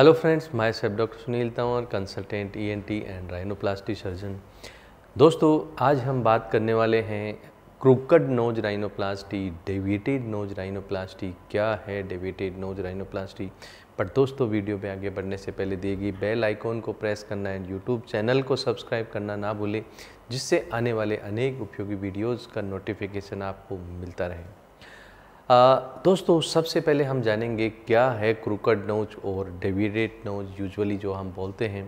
hello friends friends, myself doctor Sunil Tanwar consultant ENT and rhinoplasty surgeon दोस्तों आज हम बात करने वाले हैं crooked nose rhinoplasty deviated nose rhinoplasty क्या है डेविएटेड नोज राइनोप्लास्टी पर दोस्तों वीडियो पे आगे बढ़ने से पहले दिए बेल आइकॉन को प्रेस करना एंड यूट्यूब चैनल को सब्सक्राइब करना ना भूलें जिससे आने वाले अनेक उपयोगी वीडियोज़ का नोटिफिकेशन आपको मिलता रहे दोस्तों सबसे पहले हम जानेंगे क्या है क्रूकड नोज और डेविडेड नोज यूजुअली जो हम बोलते हैं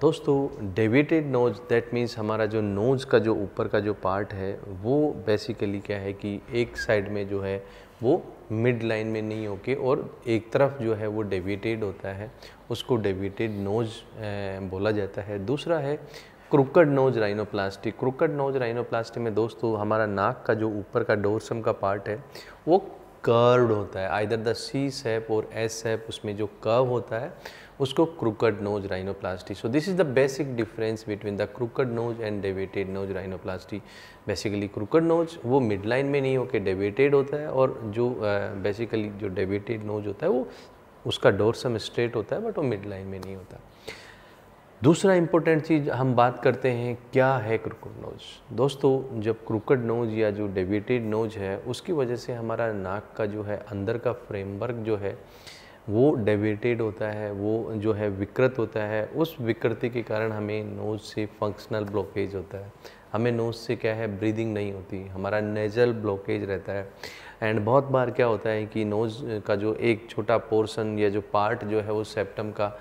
दोस्तों डेविटेड नोज दैट मीन्स हमारा जो नोज का जो ऊपर का जो पार्ट है वो बेसिकली क्या है कि एक साइड में जो है वो मिड लाइन में नहीं होके और एक तरफ जो है वो डेविटेड होता है उसको डेविटेड नोज बोला जाता है दूसरा है crooked nose rhinoplasty crooked nose rhinoplasty में दोस्तों हमारा नाक का जो ऊपर का डोरसम का पार्ट है वो कर्व होता है आइदर द सी सेप और एस सेप उसमें जो कर्व होता है उसको crooked nose rhinoplasty so this is the basic difference between the crooked nose and deviated nose rhinoplasty basically crooked nose वो मिड लाइन में नहीं होकर डेविटेड होता है और जो बेसिकली uh, जो डेविटेड नोज होता है वो उसका डोरसम स्ट्रेट होता है बट वो मिड लाइन में नहीं होता दूसरा इम्पोर्टेंट चीज़ हम बात करते हैं क्या है क्रुकड नोज दोस्तों जब क्रुकड नोज या जो डेविटेड नोज है उसकी वजह से हमारा नाक का जो है अंदर का फ्रेमवर्क जो है वो डेविटेड होता है वो जो है विकृत होता है उस विकृति के कारण हमें नोज़ से फंक्शनल ब्लॉकेज होता है हमें नोज़ से क्या है ब्रीदिंग नहीं होती हमारा नेजल ब्लॉकेज रहता है एंड बहुत बार क्या होता है कि नोज़ का जो एक छोटा पोर्शन या जो पार्ट जो है वो सेप्टम का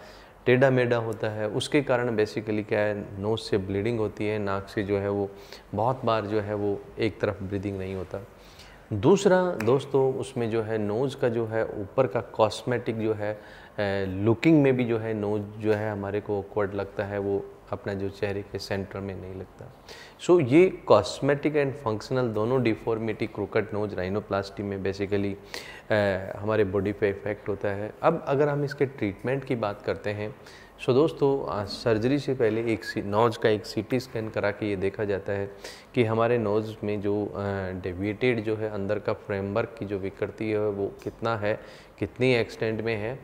टेढ़ा मेढ़ा होता है उसके कारण बेसिकली क्या है नोज से ब्लीडिंग होती है नाक से जो है वो बहुत बार जो है वो एक तरफ ब्रीदिंग नहीं होता दूसरा दोस्तों उसमें जो है नोज़ का जो है ऊपर का कॉस्मेटिक जो है लुकिंग में भी जो है नोज़ जो है हमारे को ऑकवर्ड लगता है वो अपना जो चेहरे के सेंटर में नहीं लगता सो so, ये कॉस्मेटिक एंड फंक्शनल दोनों डिफॉर्मिटी क्रोकट नोज राइनोप्लास्टी में बेसिकली हमारे बॉडी पे इफ़ेक्ट होता है अब अगर हम इसके ट्रीटमेंट की बात करते हैं सो so दोस्तों सर्जरी से पहले एक नोज का एक सीटी स्कैन करा के ये देखा जाता है कि हमारे नोज में जो डेविएटेड जो है अंदर का फ्रेमवर्क की जो विकृति है वो कितना है कितनी एक्सटेंट में है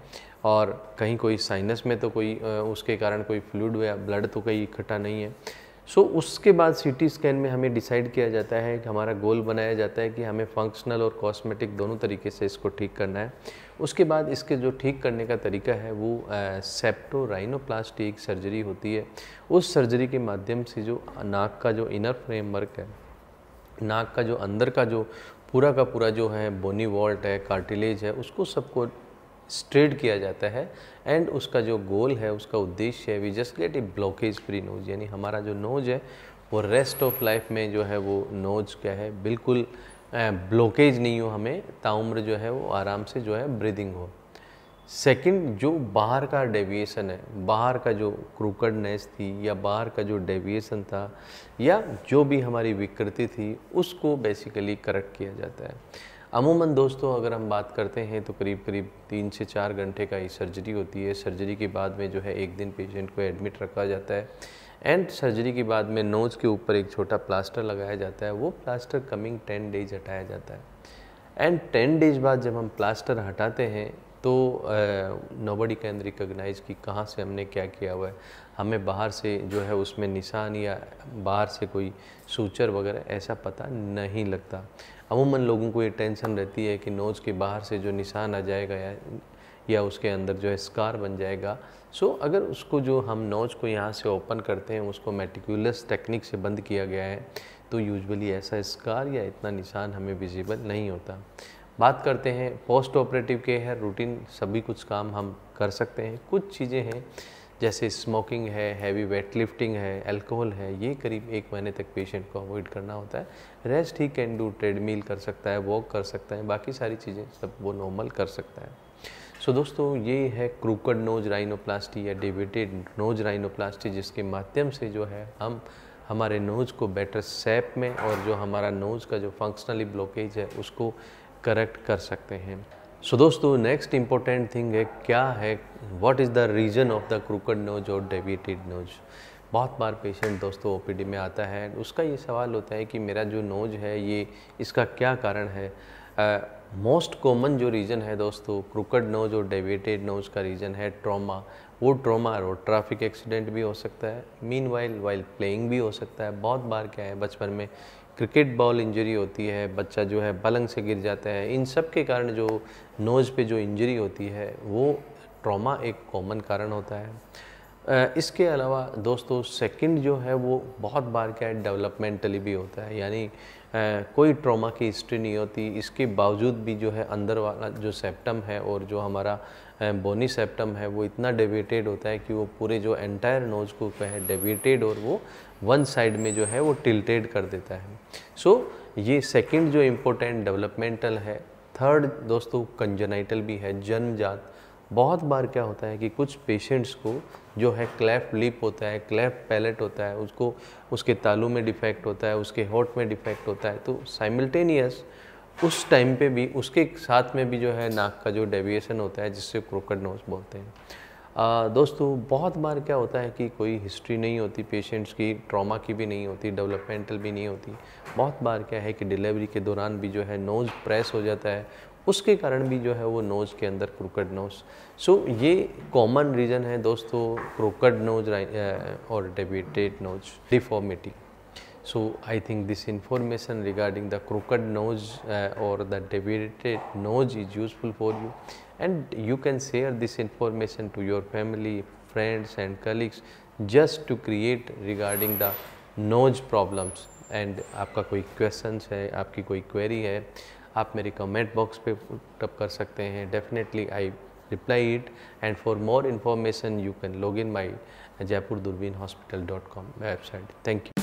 और कहीं कोई साइनस में तो कोई उसके कारण कोई फ्लूड या ब्लड तो कहीं इकट्ठा नहीं है सो so, उसके बाद सीटी स्कैन में हमें डिसाइड किया जाता है कि हमारा गोल बनाया जाता है कि हमें फंक्शनल और कॉस्मेटिक दोनों तरीके से इसको ठीक करना है उसके बाद इसके जो ठीक करने का तरीका है वो सेप्टो एक सर्जरी होती है उस सर्जरी के माध्यम से जो नाक का जो इनर फ्रेमवर्क है नाक का जो अंदर का जो पूरा का पूरा जो है बोनी वॉल्ट है कार्टिलेज है उसको सबको स्ट्रेड किया जाता है एंड उसका जो गोल है उसका उद्देश्य है we just get a blockage free nose यानी हमारा जो नोज है वो रेस्ट ऑफ लाइफ में जो है वो नोज क्या है बिल्कुल ब्लॉकेज नहीं हो हमें ताउम्र जो है वो आराम से जो है ब्रीदिंग हो सेकंड जो बाहर का डेविएशन है बाहर का जो क्रूकडनेस थी या बाहर का जो डेविएशन था या जो भी हमारी विकृति थी उसको बेसिकली करेक्ट किया जाता है अमूमन दोस्तों अगर हम बात करते हैं तो करीब करीब तीन से चार घंटे का ये सर्जरी होती है सर्जरी के बाद में जो है एक दिन पेशेंट को एडमिट रखा जाता है एंड सर्जरी के बाद में नोज़ के ऊपर एक छोटा प्लास्टर लगाया जाता है वो प्लास्टर कमिंग टेन डेज हटाया जाता है एंड टेन डेज बाद जब हम प्लास्टर हटाते हैं तो नोबडी कैन रिकोगनाइज कि कहाँ से हमने क्या किया हुआ है हमें बाहर से जो है उसमें निशान या बाहर से कोई सूचर वगैरह ऐसा पता नहीं लगता अमूमन लोगों को ये टेंशन रहती है कि नोज़ के बाहर से जो निशान आ जाएगा या या उसके अंदर जो है स्कार बन जाएगा सो so, अगर उसको जो हम नोज को यहाँ से ओपन करते हैं उसको मेटिकुलस टेक्निक से बंद किया गया है तो यूजुअली ऐसा स्कार या इतना निशान हमें विजिबल नहीं होता बात करते हैं पोस्ट ऑपरेटिव के है रूटीन सभी कुछ काम हम कर सकते हैं कुछ चीज़ें हैं जैसे स्मोकिंग है हैवी वेट लिफ्टिंग है अल्कोहल है ये करीब एक महीने तक पेशेंट को अवॉइड करना होता है rest he can do treadmill कर सकता है वॉक कर सकता है बाकी सारी चीज़ें सब वो नॉर्मल कर सकता है सो so, दोस्तों ये है क्रूकड नोज राइनोप्लास्टी या डिविटेड नोज राइनोप्लास्टी जिसके माध्यम से जो है हम हमारे नोज़ को बेटर सेप में और जो हमारा नोज़ का जो फंक्शनली ब्लॉकेज है उसको करेक्ट कर सकते हैं सो so, दोस्तों नेक्स्ट इम्पोर्टेंट थिंग है क्या है what is the reason of the crooked nose और डेविटेड नोज बहुत बार पेशेंट दोस्तों ओ में आता है उसका ये सवाल होता है कि मेरा जो नोज है ये इसका क्या कारण है मोस्ट uh, कॉमन जो रीज़न है दोस्तों क्रूकड नोज और डेविटेड नोज का रीज़न है ट्रॉमा वो ट्रॉमा रोड ट्रैफिक एक्सीडेंट भी हो सकता है मीन वाइल वाइल प्लेइंग भी हो सकता है बहुत बार क्या है बचपन में क्रिकेट बॉल इंजरी होती है बच्चा जो है पलंग से गिर जाता है इन सब के कारण जो नोज़ पे जो इंजरी होती है वो ट्रॉमा एक कॉमन कारण होता है इसके अलावा दोस्तों सेकंड जो है वो बहुत बार क्या है डेवलपमेंटली भी होता है यानी कोई ट्रॉमा की हिस्ट्री नहीं होती इसके बावजूद भी जो है अंदर वाला जो सेप्टम है और जो हमारा बोनी सेप्टम है वो इतना डेविटेड होता है कि वो पूरे जो एंटायर नोज को है डेविटेड और वो वन साइड में जो है वो टिल्टेड कर देता है सो so, ये सेकेंड जो इम्पोर्टेंट डेवलपमेंटल है थर्ड दोस्तों कंजनाइटल भी है जन्मजात बहुत बार क्या होता है कि कुछ पेशेंट्स को जो है क्लेफ्ट लिप होता है क्लेफ्ट पैलेट होता है उसको उसके तालू में डिफेक्ट होता है उसके होट में डिफेक्ट होता है तो साइमल्टेनियस उस टाइम पे भी उसके साथ में भी जो है नाक का जो डेविएशन होता है जिससे क्रोकड नोज बोलते हैं आ, दोस्तों बहुत बार क्या होता है कि कोई हिस्ट्री नहीं होती पेशेंट्स की ट्रॉमा की भी नहीं होती डेवलपमेंटल भी नहीं होती बहुत बार क्या है कि डिलीवरी के दौरान भी जो है नोज़ प्रेस हो जाता है उसके कारण भी जो है वो नोज़ के अंदर क्रोकड नोज सो ये कॉमन रीज़न है दोस्तों क्रोकड नोज और डेबिटेड nose deformity so I think this information regarding the crooked nose और द डेबिटेड nose is useful for you and you can share this information to your family friends and colleagues just to create regarding the nose problems and आपका कोई question है आपकी कोई query है आप मेरे कमेंट बॉक्स पे टप कर सकते हैं definitely I reply it and for more information you can log in my Jaipur Doorbeen hospital dot com website thank you